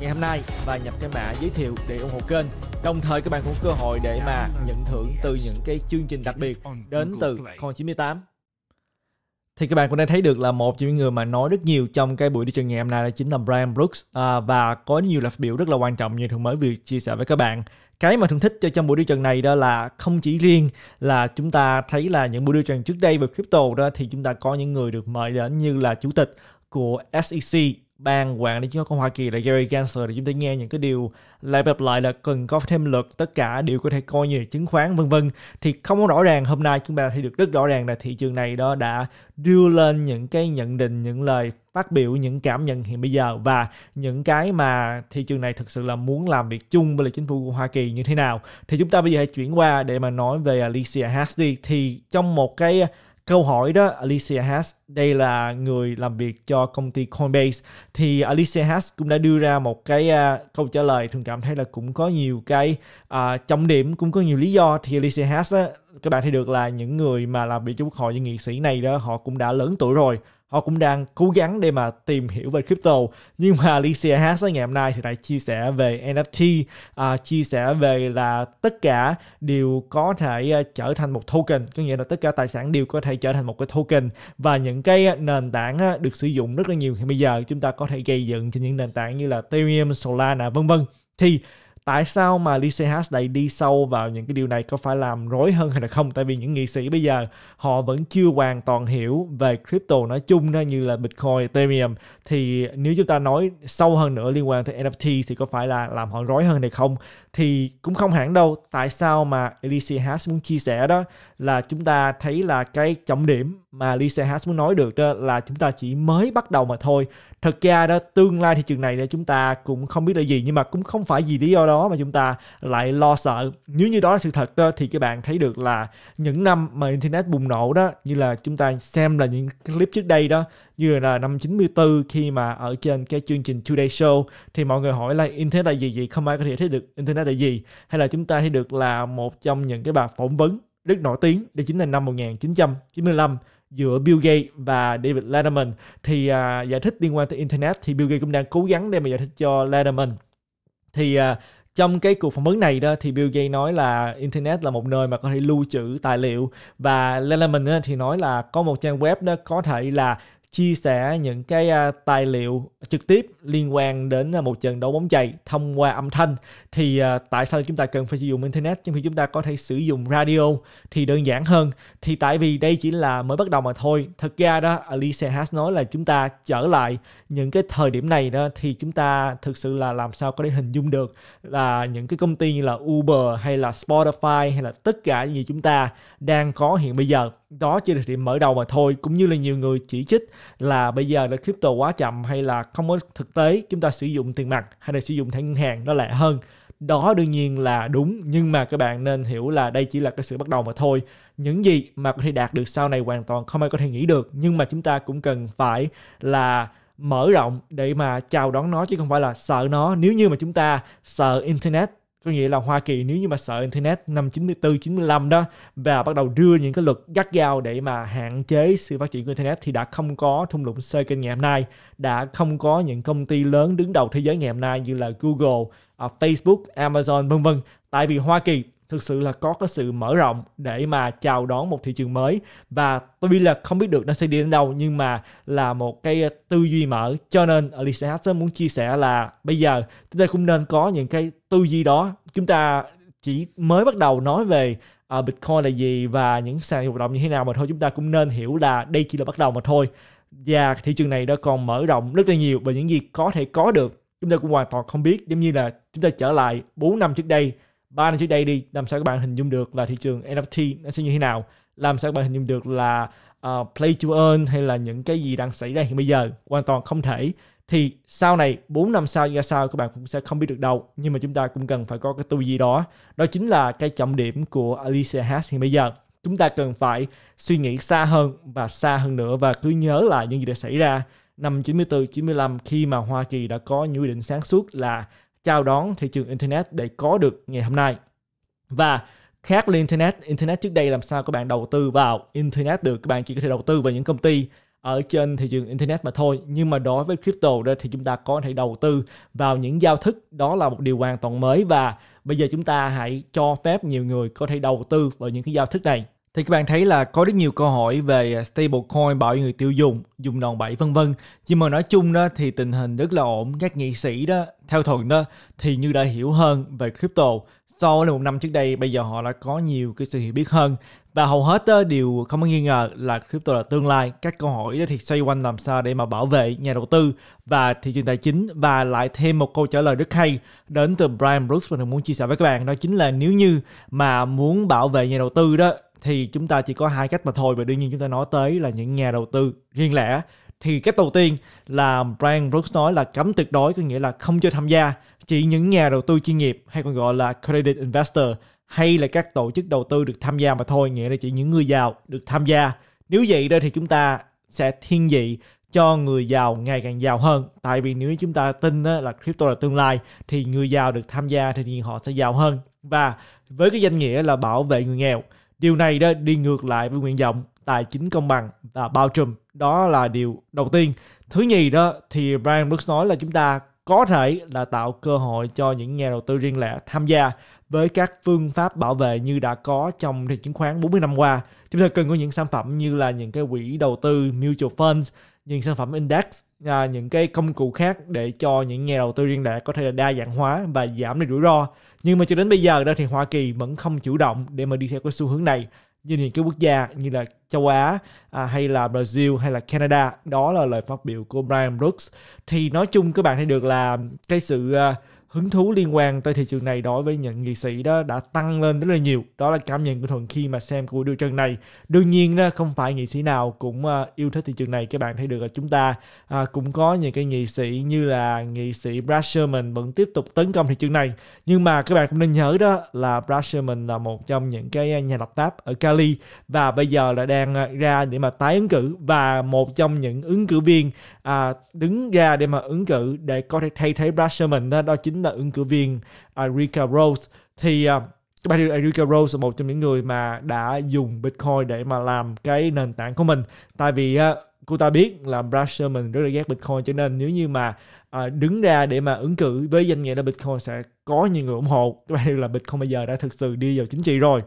ngày hôm nay và nhập cái mã giới thiệu để ủng hộ kênh. Đồng thời các bạn cũng cơ hội để mà nhận thưởng từ những cái chương trình đặc biệt đến từ Con 98. Thì các bạn cũng đã thấy được là một trong những người mà nói rất nhiều trong cái buổi đi chơi ngày hôm nay là chính là Brian Brooks à, và có nhiều là biểu rất là quan trọng như thường mới vừa chia sẻ với các bạn cái mà thường thích cho trong buổi đi chơi này đó là không chỉ riêng là chúng ta thấy là những buổi đi chơi trước đây về crypto đó thì chúng ta có những người được mời đến như là chủ tịch của SEC ban quản lý chứng khoán Hoa Kỳ là Gary Gensler thì chúng ta nghe những cái điều lại lặp lại là cần có thêm lực tất cả đều có thể coi như chứng khoán vân vân thì không có rõ ràng hôm nay chúng ta thấy được rất rõ ràng là thị trường này đó đã đưa lên những cái nhận định những lời phát biểu những cảm nhận hiện bây giờ và những cái mà thị trường này thực sự là muốn làm việc chung với lại chính phủ của Hoa Kỳ như thế nào thì chúng ta bây giờ hãy chuyển qua để mà nói về Alicia Hartley thì trong một cái câu hỏi đó Alicia Haas đây là người làm việc cho công ty Coinbase thì Alicia Haas cũng đã đưa ra một cái uh, câu trả lời thường cảm thấy là cũng có nhiều cái uh, trọng điểm cũng có nhiều lý do thì Alicia Haas á, các bạn thấy được là những người mà làm việc cho quốc hội những nghị sĩ này đó họ cũng đã lớn tuổi rồi họ cũng đang cố gắng để mà tìm hiểu về crypto nhưng mà Alicia Haas ngày hôm nay thì lại chia sẻ về NFT à, chia sẻ về là tất cả đều có thể à, trở thành một token có nghĩa là tất cả tài sản đều có thể trở thành một cái token và những cái à, nền tảng à, được sử dụng rất là nhiều thì bây giờ chúng ta có thể gây dựng trên những nền tảng như là Ethereum, Solana vân vân thì tại sao mà Lee Sehas lại đi sâu vào những cái điều này có phải làm rối hơn hay là không tại vì những nghị sĩ bây giờ họ vẫn chưa hoàn toàn hiểu về crypto nói chung đó như là Bitcoin, Ethereum thì nếu chúng ta nói sâu hơn nữa liên quan tới NFT thì có phải là làm họ rối hơn hay không thì cũng không hẳn đâu tại sao mà Lee Sehas muốn chia sẻ đó là chúng ta thấy là cái trọng điểm mà Lisa Haas muốn nói được đó là chúng ta chỉ mới bắt đầu mà thôi. Thật ra đó tương lai thị trường này thì chúng ta cũng không biết là gì nhưng mà cũng không phải vì lý do đó mà chúng ta lại lo sợ. Nếu như đó là sự thật đó thì các bạn thấy được là những năm mà internet bùng nổ đó như là chúng ta xem là những clip trước đây đó như là năm 94 khi mà ở trên cái chương trình Today Show thì mọi người hỏi là internet là gì vậy không ai có thể thấy được internet là gì hay là chúng ta thấy được là một trong những cái bài phỏng vấn rất nổi tiếng đó chính là năm 1995 giữa Bill Gates và David Letterman thì à, giải thích liên quan tới internet thì Bill Gates cũng đang cố gắng để mà giải thích cho Letterman thì à, trong cái cuộc phỏng vấn này đó thì Bill Gates nói là internet là một nơi mà có thể lưu trữ tài liệu và Letterman thì nói là có một trang web đó có thể là chia sẻ những cái à, tài liệu trực tiếp liên quan đến à, một trận đấu bóng chày thông qua âm thanh thì à, tại sao chúng ta cần phải sử dụng internet trong khi chúng ta có thể sử dụng radio thì đơn giản hơn thì tại vì đây chỉ là mới bắt đầu mà thôi thật ra đó Alice Hass nói là chúng ta trở lại những cái thời điểm này đó thì chúng ta thực sự là làm sao có thể hình dung được là những cái công ty như là Uber hay là Spotify hay là tất cả những gì chúng ta đang có hiện bây giờ đó chỉ là điểm mở đầu mà thôi cũng như là nhiều người chỉ trích là bây giờ là crypto quá chậm hay là không có thực tế chúng ta sử dụng tiền mặt hay là sử dụng thẻ ngân hàng nó lẹ hơn đó đương nhiên là đúng nhưng mà các bạn nên hiểu là đây chỉ là cái sự bắt đầu mà thôi những gì mà có thể đạt được sau này hoàn toàn không ai có thể nghĩ được nhưng mà chúng ta cũng cần phải là mở rộng để mà chào đón nó chứ không phải là sợ nó nếu như mà chúng ta sợ internet có nghĩa là Hoa Kỳ nếu như mà sợ internet năm 94 95 đó và bắt đầu đưa những cái luật gắt gao để mà hạn chế sự phát triển của internet thì đã không có thung lũng Silicon ngày hôm nay, đã không có những công ty lớn đứng đầu thế giới ngày hôm nay như là Google, à, Facebook, Amazon vân vân. Tại vì Hoa Kỳ thực sự là có cái sự mở rộng để mà chào đón một thị trường mới và tuy là không biết được nó sẽ đi đến đâu nhưng mà là một cái tư duy mở cho nên Alice Hudson muốn chia sẻ là bây giờ chúng ta cũng nên có những cái tư duy đó chúng ta chỉ mới bắt đầu nói về uh, Bitcoin là gì và những sàn hoạt động như thế nào mà thôi chúng ta cũng nên hiểu là đây chỉ là bắt đầu mà thôi và thị trường này đã còn mở rộng rất là nhiều về những gì có thể có được chúng ta cũng hoàn toàn không biết giống như là chúng ta trở lại 4 năm trước đây ba năm trước đây đi làm sao các bạn hình dung được là thị trường NFT nó sẽ như thế nào làm sao các bạn hình dung được là uh, play to earn hay là những cái gì đang xảy ra hiện bây giờ hoàn toàn không thể thì sau này 4 năm sau ra sao các bạn cũng sẽ không biết được đâu nhưng mà chúng ta cũng cần phải có cái tư duy đó đó chính là cái trọng điểm của Alicia Haas hiện bây giờ chúng ta cần phải suy nghĩ xa hơn và xa hơn nữa và cứ nhớ lại những gì đã xảy ra năm 94 95 khi mà Hoa Kỳ đã có những quy định sáng suốt là chào đón thị trường Internet để có được ngày hôm nay. Và khác là Internet, Internet trước đây làm sao các bạn đầu tư vào Internet được, các bạn chỉ có thể đầu tư vào những công ty ở trên thị trường Internet mà thôi. Nhưng mà đối với crypto đó thì chúng ta có thể đầu tư vào những giao thức, đó là một điều hoàn toàn mới và bây giờ chúng ta hãy cho phép nhiều người có thể đầu tư vào những cái giao thức này thì các bạn thấy là có rất nhiều câu hỏi về à, stablecoin bảo người tiêu dùng, dùng đòn bẩy vân vân. Nhưng mà nói chung đó thì tình hình rất là ổn, các nghị sĩ đó theo thuận đó thì như đã hiểu hơn về crypto so với một năm trước đây bây giờ họ đã có nhiều cái sự hiểu biết hơn và hầu hết đó, điều không có nghi ngờ là crypto là tương lai các câu hỏi đó thì xoay quanh làm sao để mà bảo vệ nhà đầu tư và thị trường tài chính và lại thêm một câu trả lời rất hay đến từ Brian Brooks mà mình muốn chia sẻ với các bạn đó chính là nếu như mà muốn bảo vệ nhà đầu tư đó thì chúng ta chỉ có hai cách mà thôi và đương nhiên chúng ta nói tới là những nhà đầu tư riêng lẻ thì cách đầu tiên là Brian Brooks nói là cấm tuyệt đối có nghĩa là không cho tham gia chỉ những nhà đầu tư chuyên nghiệp hay còn gọi là credit investor hay là các tổ chức đầu tư được tham gia mà thôi nghĩa là chỉ những người giàu được tham gia nếu vậy đó thì chúng ta sẽ thiên vị cho người giàu ngày càng giàu hơn tại vì nếu chúng ta tin là crypto là tương lai thì người giàu được tham gia thì họ sẽ giàu hơn và với cái danh nghĩa là bảo vệ người nghèo Điều này đã đi ngược lại với nguyện vọng tài chính công bằng và bao trùm. Đó là điều đầu tiên. Thứ nhì đó thì Brian Brooks nói là chúng ta có thể là tạo cơ hội cho những nhà đầu tư riêng lẻ tham gia với các phương pháp bảo vệ như đã có trong thị chứng khoán 40 năm qua. Chúng ta cần có những sản phẩm như là những cái quỹ đầu tư mutual funds, những sản phẩm index à, những cái công cụ khác để cho những nhà đầu tư riêng lẻ có thể là đa dạng hóa và giảm được rủi ro nhưng mà cho đến bây giờ đó thì Hoa Kỳ vẫn không chủ động để mà đi theo cái xu hướng này như những cái quốc gia như là châu Á à, hay là Brazil hay là Canada đó là lời phát biểu của Brian Brooks thì nói chung các bạn thấy được là cái sự à, hứng thú liên quan tới thị trường này đối với những nghệ sĩ đó đã tăng lên rất là nhiều đó là cảm nhận của thuận khi mà xem cuộc điều trần này đương nhiên đó không phải nghệ sĩ nào cũng ờ, yêu thích thị trường này các bạn thấy được là chúng ta à, cũng có những cái nghệ sĩ như là nghệ sĩ Brad Sherman vẫn tiếp tục tấn công thị trường này nhưng mà các bạn cũng nên nhớ đó là Brad Sherman là một trong những cái nhà lập pháp ở Cali và bây giờ là đang ờ, ra để mà tái ứng cử và một trong những ứng cử viên à, đứng ra để mà ứng cử để có thể thay thế Brad Sherman đó, đó chính là ứng cử viên Erica Rose thì uh, à, Bà điều Erica Rose là một trong những người mà đã dùng Bitcoin để mà làm cái nền tảng của mình. Tại vì à, cô ta biết là Brad Sherman rất là ghét Bitcoin cho nên nếu như mà uh, đứng ra để mà ứng cử với danh nghĩa là Bitcoin sẽ có nhiều người ủng hộ. Các bạn là Bitcoin bây giờ đã thực sự đi vào chính trị rồi.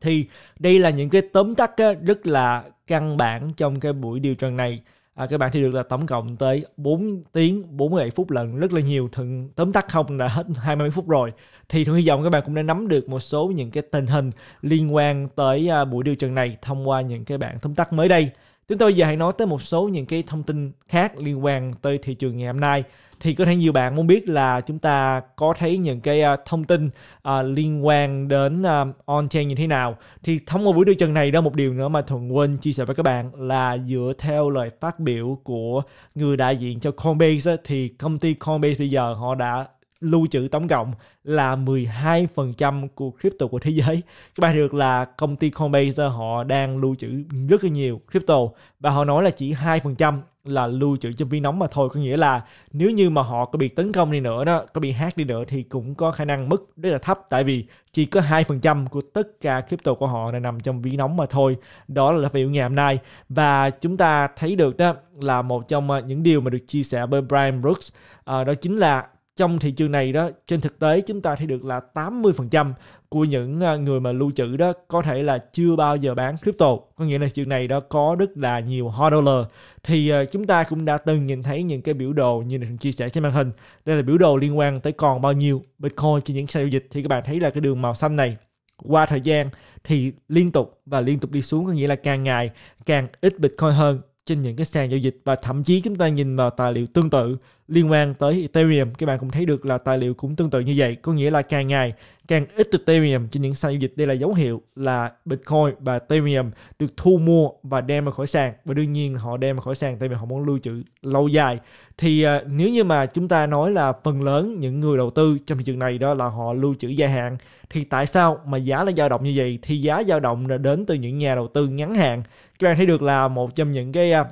Thì đây là những cái tóm tắt rất là căn bản trong cái buổi điều trần này à, các bạn thi được là tổng cộng tới 4 tiếng 47 phút lần rất là nhiều thận tóm tắt không là hết 20 phút rồi thì tôi hy vọng các bạn cũng đã nắm được một số những cái tình hình liên quan tới à, buổi điều trần này thông qua những cái bản tóm tắt mới đây Chúng tôi giờ hãy nói tới một số những cái thông tin khác liên quan tới thị trường ngày hôm nay. Thì có thể nhiều bạn muốn biết là chúng ta có thấy những cái à, thông tin uh, liên quan đến uh, on-chain như thế nào. Thì thông qua buổi đưa chân này đó một điều nữa mà Thuận quân chia sẻ với các bạn là dựa theo lời phát biểu của người đại diện cho Coinbase thì công ty Coinbase bây giờ họ đã lưu trữ tổng cộng là 12% của crypto của thế giới. Các bạn được là công ty Coinbase họ đang lưu trữ rất là nhiều crypto và họ nói là chỉ 2% là lưu trữ trong ví nóng mà thôi có nghĩa là nếu như mà họ có bị tấn công đi nữa đó có bị hack đi nữa thì cũng có khả năng mất rất là thấp tại vì chỉ có 2% của tất cả crypto của họ là nằm trong ví nóng mà thôi đó là phải ngày hôm nay và chúng ta thấy được đó là một trong ờ, những điều mà được chia sẻ bởi Brian Brooks ờ, đó chính là trong thị trường này đó trên thực tế chúng ta thấy được là 80% của những à, người mà lưu trữ đó có thể là chưa bao giờ bán crypto có nghĩa là thị trường này đó có rất là nhiều hodler thì à, chúng ta cũng đã từng nhìn thấy những cái biểu đồ như này chia sẻ trên màn hình đây là biểu đồ liên quan tới còn bao nhiêu bitcoin trên những sàn giao dịch thì các bạn thấy là cái đường màu xanh này qua thời gian thì liên tục và liên tục đi xuống có nghĩa là càng ngày càng ít bitcoin hơn trên những cái sàn giao dịch và thậm chí chúng ta nhìn vào tài liệu tương tự liên quan tới Ethereum các bạn cũng thấy được là tài liệu cũng tương tự như vậy có nghĩa là càng ngày càng ít Ethereum trên những sàn giao dịch đây là dấu hiệu là Bitcoin và Ethereum được thu mua và đem ra khỏi sàn và đương nhiên họ đem ra khỏi sàn tại vì họ muốn lưu trữ lâu dài thì uh, nếu như mà chúng ta nói là phần lớn những người đầu tư trong thị trường này đó là họ lưu trữ dài hạn thì tại sao mà giá lại dao động như vậy thì giá dao động là đến từ những nhà đầu tư ngắn hạn các bạn thấy được là một trong những cái uh,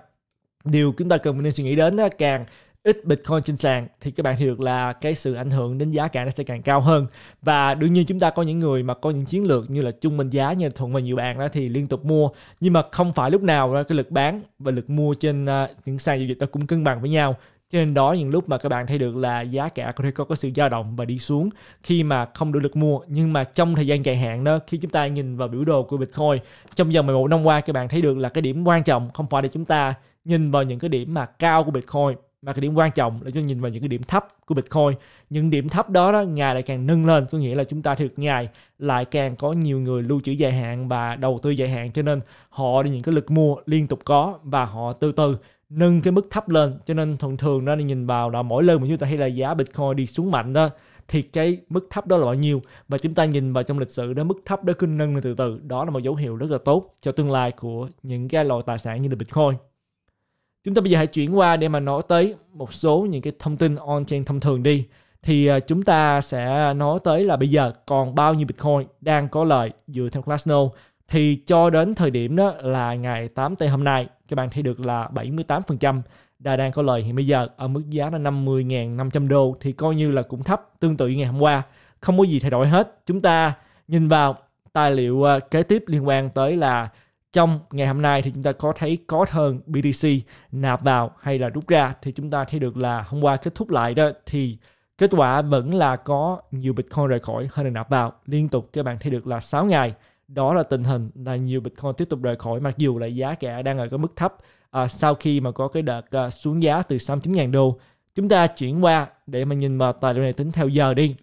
điều chúng ta cần nên suy nghĩ đến đó, càng ít Bitcoin trên sàn thì các bạn hiểu được là cái sự ảnh hưởng đến giá cả nó sẽ càng cao hơn và đương nhiên chúng ta có những người mà có những chiến lược như là trung bình giá như là thuận và nhiều bạn đó thì liên tục mua nhưng mà không phải lúc nào cái lực bán và lực mua trên à, những sàn giao dịch nó cũng cân bằng với nhau cho nên đó những lúc mà các bạn thấy được là giá cả có thể có, có sự dao động và đi xuống khi mà không đủ lực mua nhưng mà trong thời gian dài hạn đó khi chúng ta nhìn vào biểu đồ của Bitcoin trong vòng 11 năm qua các bạn thấy được là cái điểm quan trọng không phải để chúng ta nhìn vào những cái điểm mà cao của Bitcoin mà cái điểm quan trọng là chúng ta nhìn vào những cái điểm thấp của Bitcoin những điểm thấp đó, đó ngày lại càng nâng lên có nghĩa là chúng ta thực ngày lại càng có nhiều người lưu trữ dài hạn và đầu tư dài hạn cho nên họ những cái lực mua liên tục có và họ từ từ nâng cái mức thấp lên cho nên thường thường đó nhìn vào là mỗi lần mà chúng ta thấy là giá Bitcoin đi xuống mạnh đó thì cái mức thấp đó là bao nhiêu và chúng ta nhìn vào trong lịch sử đó mức thấp đó cứ nâng lên từ từ đó là một dấu hiệu rất là tốt cho tương lai của những cái loại tài sản như là Bitcoin Chúng ta bây giờ hãy chuyển qua để mà nói tới một số những cái thông tin on-chain thông thường đi. Thì à, chúng ta sẽ nói tới là bây giờ còn bao nhiêu Bitcoin đang có lợi dựa theo Glassnode. Thì cho đến thời điểm đó là ngày 8 tây hôm nay, các bạn thấy được là 78% đã đang có lời hiện bây giờ ở mức giá là 50.500 đô thì coi như là cũng thấp tương tự như ngày hôm qua. Không có gì thay đổi hết. Chúng ta nhìn vào tài liệu à, kế tiếp liên quan tới là trong ngày hôm nay thì chúng ta có thấy có hơn BTC nạp vào hay là rút ra thì chúng ta thấy được là hôm qua kết thúc lại đó thì kết quả vẫn là có nhiều Bitcoin rời khỏi hơn là nạp vào liên tục các bạn thấy được là 6 ngày đó là tình hình là nhiều Bitcoin tiếp tục rời khỏi mặc dù là giá cả đang ở cái mức thấp à, sau khi mà có cái đợt à, xuống giá từ 69.000 đô chúng ta chuyển qua để mà nhìn vào tài liệu này tính theo giờ đi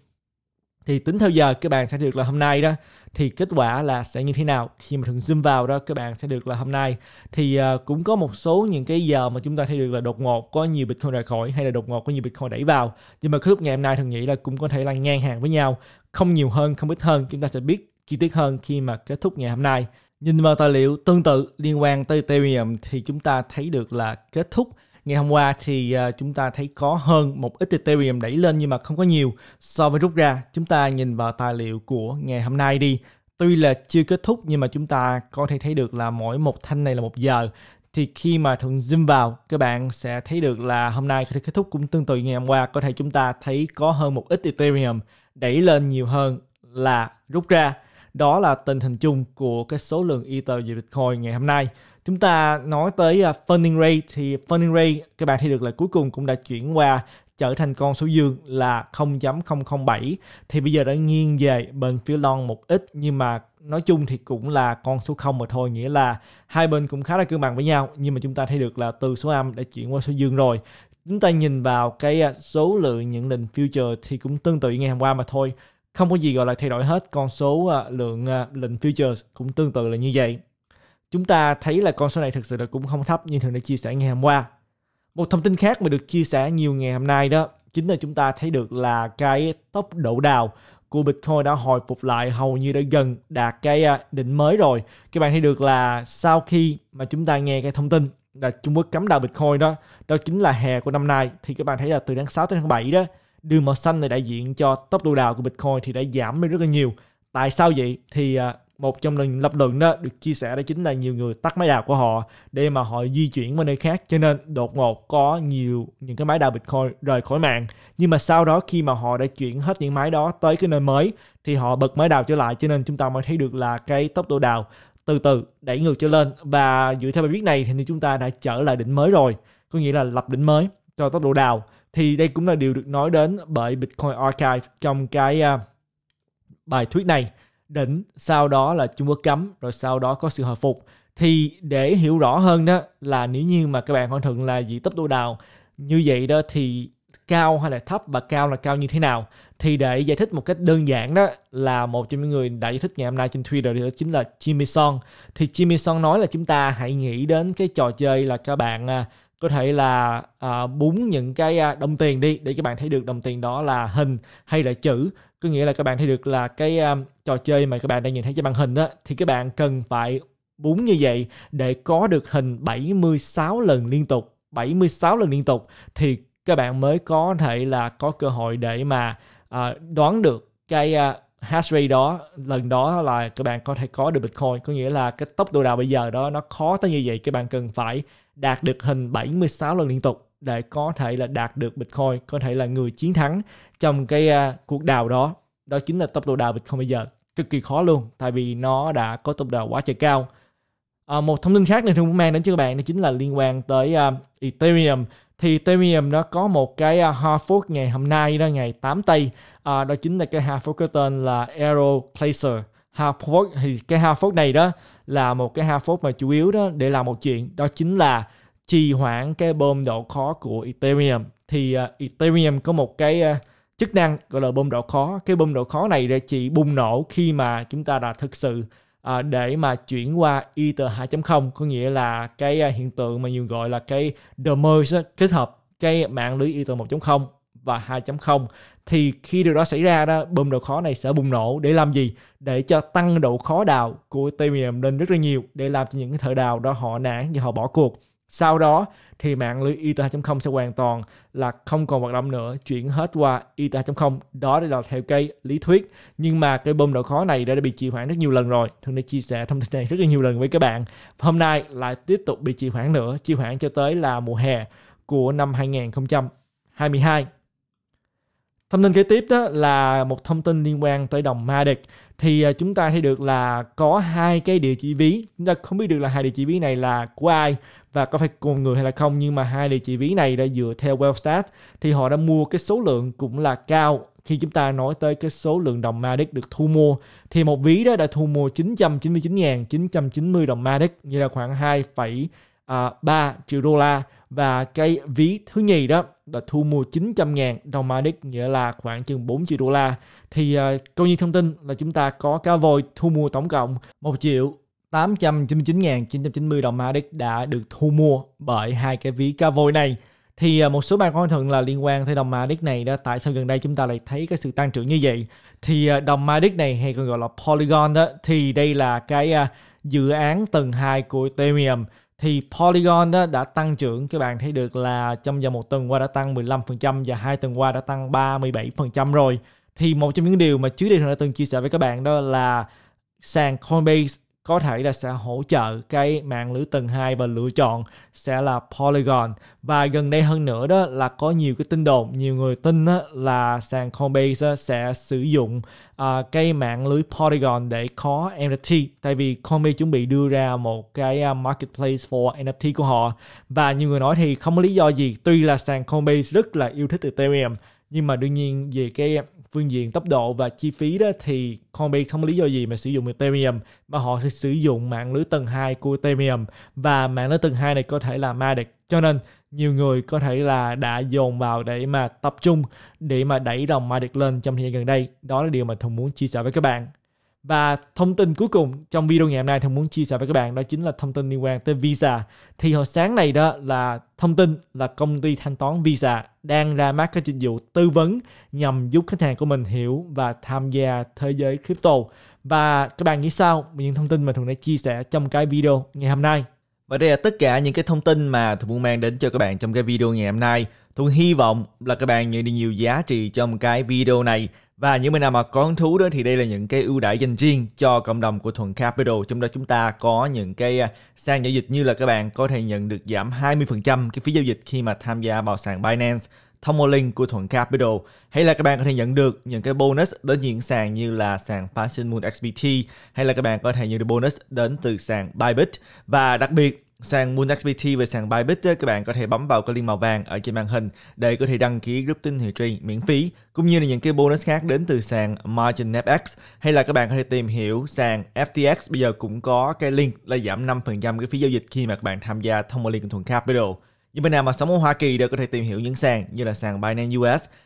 thì tính theo giờ các bạn sẽ được là hôm nay đó thì kết quả là sẽ như thế nào khi mà thường zoom vào đó các bạn sẽ được là hôm nay thì uh, cũng có một số những cái giờ mà chúng ta thấy được là đột ngột có nhiều bitcoin rời khỏi hay là đột ngột có nhiều bitcoin đẩy vào nhưng mà kết ngày hôm nay thường nghĩ là cũng có thể là ngang hàng với nhau không nhiều hơn không ít hơn chúng ta sẽ biết chi tiết hơn khi mà kết thúc ngày hôm nay nhìn vào tài liệu tương tự liên quan tới Ethereum thì chúng ta thấy được là kết thúc Ngày hôm qua thì ờ, chúng ta thấy có hơn một ít Ethereum đẩy lên nhưng mà không có nhiều so với rút ra. Chúng ta nhìn vào tài liệu của ngày hôm nay đi. Tuy là chưa kết thúc nhưng mà chúng ta có thể thấy được là mỗi một thanh này là một giờ thì khi mà thuận zoom vào các bạn sẽ thấy được là hôm nay khi kết thúc cũng tương tự ngày hôm qua có thể chúng ta thấy có hơn một ít Ethereum đẩy lên nhiều hơn là rút ra đó là tình hình chung của cái số lượng Ether và Bitcoin ngày hôm nay Chúng ta nói tới à, funding rate thì funding rate các bạn thấy được là cuối cùng cũng đã chuyển qua trở thành con số dương là 0.007 thì bây giờ đã nghiêng về bên phía long một ít nhưng mà nói chung thì cũng là con số 0 mà thôi nghĩa là hai bên cũng khá là cân bằng với nhau nhưng mà chúng ta thấy được là từ số âm đã chuyển qua số dương rồi chúng ta nhìn vào cái à, số lượng nhận định future thì cũng tương tự ngày hôm qua mà thôi không có gì gọi là thay đổi hết con số à, lượng lệnh futures cũng tương tự là như vậy chúng ta thấy là con số này thực sự là cũng không thấp như thường đã chia sẻ ngày hôm qua. Một thông tin khác mà được chia sẻ nhiều ngày hôm nay đó chính là chúng ta thấy được là cái tốc độ đào của Bitcoin đã hồi phục lại hầu như đã gần đạt cái à, đỉnh mới rồi. Các bạn thấy được là sau khi mà chúng ta nghe cái thông tin là Trung Quốc cấm đào Bitcoin đó, đó chính là hè của năm nay thì các bạn thấy là từ tháng 6 tới tháng 7 đó, đường màu xanh này đại diện cho tốc độ đào của Bitcoin thì đã giảm đi rất là nhiều. Tại sao vậy? Thì à, một trong lần lập luận đó được chia sẻ đó chính là nhiều người tắt máy đào của họ để mà họ di chuyển qua nơi khác cho nên đột ngột có nhiều những cái máy đào Bitcoin rời khỏi mạng nhưng mà sau đó khi mà họ đã chuyển hết những máy đó tới cái nơi mới thì họ bật máy đào trở lại cho nên chúng ta mới thấy được là cái tốc độ đào từ từ đẩy ngược trở lên và dựa theo bài viết này thì chúng ta đã trở lại đỉnh mới rồi có nghĩa là lập đỉnh mới cho tốc độ đào thì đây cũng là điều được nói đến bởi Bitcoin Archive trong cái uh, bài thuyết này đỉnh sau đó là Trung Quốc cấm rồi sau đó có sự hồi phục thì để hiểu rõ hơn đó là nếu như mà các bạn hoàn thuận là dị tấp đô đào như vậy đó thì cao hay là thấp và cao là cao như thế nào thì để giải thích một cách đơn giản đó là một trong những người đã giải thích ngày hôm nay trên Twitter đó chính là Jimmy Song thì Jimmy Song nói là chúng ta hãy nghĩ đến cái trò chơi là các bạn à, có thể là à, búng những cái à, đồng tiền đi để các bạn thấy được đồng tiền đó là hình hay là chữ có nghĩa là các bạn thấy được là cái um, trò chơi mà các bạn đang nhìn thấy trên màn hình đó thì các bạn cần phải búng như vậy để có được hình 76 lần liên tục 76 lần liên tục thì các bạn mới có thể là có cơ hội để mà à, đoán được cái à, hash rate đó lần đó là các bạn có thể có được Bitcoin có nghĩa là cái tốc độ đào bây giờ đó nó khó tới như vậy các bạn cần phải đạt được hình 76 lần liên tục để có thể là đạt được Bitcoin có thể là người chiến thắng trong cái uh, cuộc đào đó đó chính là tốc độ đào Bitcoin bây giờ cực kỳ khó luôn tại vì nó đã có tốc độ quá trời cao à, một thông tin khác nên thường muốn mang đến cho các bạn đó chính là liên quan tới uh, Ethereum thì Temium nó có một cái uh, hard fork ngày hôm nay đó ngày 8 tây uh, đó chính là cái hard fork có tên là Aero Placer hard fork thì cái hard fork này đó là một cái hard fork mà chủ yếu đó để làm một chuyện đó chính là trì hoãn cái bơm độ khó của Ethereum thì uh, Ethereum có một cái uh, chức năng gọi là bơm độ khó cái bơm độ khó này để chỉ bùng nổ khi mà chúng ta đã thực sự à, để mà chuyển qua Ether 2.0 có nghĩa là cái à, hiện tượng mà nhiều gọi là cái the merge kết hợp cái mạng lưới Ether 1.0 và 2.0 thì khi điều đó xảy ra đó bơm độ khó này sẽ bùng nổ để làm gì để cho tăng độ khó đào của Ethereum lên rất là nhiều để làm cho những cái thợ đào đó họ nản và họ bỏ cuộc sau đó thì mạng lưới ita 0 sẽ hoàn toàn là không còn hoạt động nữa, chuyển hết qua ita 0 Đó là theo cây lý thuyết. Nhưng mà cái bơm độ khó này đã, bị trì hoãn rất nhiều lần rồi. Thường đã chia sẻ thông tin này rất là nhiều lần với các bạn. hôm nay lại tiếp tục bị trì hoãn nữa, trì hoãn cho tới là mùa hè của năm 2022. Thông tin kế tiếp đó là một thông tin liên quan tới đồng MADEX thì à, chúng ta thấy được là có hai cái địa chỉ ví chúng ta không biết được là hai địa chỉ ví này là của ai và có phải cùng người hay là không nhưng mà hai địa chỉ ví này đã dựa theo Wellstat thì họ đã mua cái số lượng cũng là cao khi chúng ta nói tới cái số lượng đồng MADEX được thu mua thì một ví đó đã thu mua 999.990 đồng MADEX như là khoảng 2, à, 3 triệu đô la và cái ví thứ nhì đó là thu mua 900 ngàn đồng Matic nghĩa là khoảng chừng 4 triệu đô la thì uh, câu nhiên thông tin là chúng ta có cá voi thu mua tổng cộng 1 triệu 899.990 đồng Matic đã được thu mua bởi hai cái ví cá voi này thì à, một số bạn có thường là liên quan tới đồng Matic này đó tại sao gần đây chúng ta lại thấy cái sự tăng trưởng như vậy thì à, đồng Matic này hay còn gọi là Polygon đó thì đây là cái dự án tầng 2 của Ethereum thì Polygon đó đã tăng trưởng các bạn thấy được là trong vòng một tuần qua đã tăng 15% và hai tuần qua đã tăng 37% rồi thì một trong những điều mà trước đây tôi đã từng chia sẻ với các bạn đó là sàn Coinbase có thể là sẽ hỗ trợ cái mạng lưới tầng 2 và lựa chọn sẽ là Polygon và gần đây hơn nữa đó là có nhiều cái tin đồn nhiều người tin á, là sàn Coinbase sẽ sử dụng à, cái mạng lưới Polygon để có NFT tại vì Coinbase chuẩn bị đưa ra một cái à, marketplace for NFT của họ và nhiều người nói thì không có lý do gì tuy là sàn Coinbase rất là yêu thích Ethereum nhưng mà đương nhiên về cái phương diện tốc độ và chi phí đó thì Combi không có lý do gì mà sử dụng Ethereum mà họ sẽ sử dụng mạng lưới tầng 2 của Ethereum và mạng lưới tầng 2 này có thể là MADEX cho nên nhiều người có thể là đã dồn vào để mà tập trung để mà đẩy dòng MADEX lên trong thời gian gần đây đó là điều mà Thùng muốn chia sẻ với các bạn và thông tin cuối cùng trong video ngày hôm nay Thông muốn chia sẻ với các bạn đó chính là thông tin liên quan tới Visa. Thì hồi sáng này đó là thông tin là công ty thanh toán Visa đang ra mắt các dịch vụ tư vấn nhằm giúp khách hàng của mình hiểu và tham gia thế giới crypto. Và các bạn nghĩ sao về những thông tin mà Thuận đã chia sẻ trong cái video ngày hôm nay? Và đây là tất cả những cái thông tin mà Thuận muốn mang đến cho các bạn trong cái video ngày hôm nay. Thuận hy vọng là các bạn nhận được nhiều giá trị trong cái video này và những bên nào mà có hứng thú đó thì đây là những cái ưu đãi dành riêng cho cộng đồng của Thuận Capital. Trong đó chúng ta có những cái à, sàn giao dịch như là các bạn có thể nhận được giảm 20% cái phí giao dịch khi mà tham gia vào sàn Binance thông qua link của Thuận Capital hay là các bạn có thể nhận được những cái bonus đến những sàn như là sàn Fashion Moon XBT hay là các bạn có thể nhận được bonus đến từ sàn Bybit và đặc biệt sang MoonXBT và sàn Bybit các bạn có thể bấm vào cái link màu vàng ở trên màn hình để có thể đăng ký group tin hiệu truyền miễn phí cũng như là những cái bonus khác đến từ sàn MarginFX hay là các bạn có thể tìm hiểu sàn FTX bây giờ cũng có cái link là giảm 5% cái phí giao dịch khi mà các bạn tham gia thông qua liên thuận Capital. Những bên nào mà sống ở Hoa Kỳ đều có thể tìm hiểu những sàn như là sàn Binance US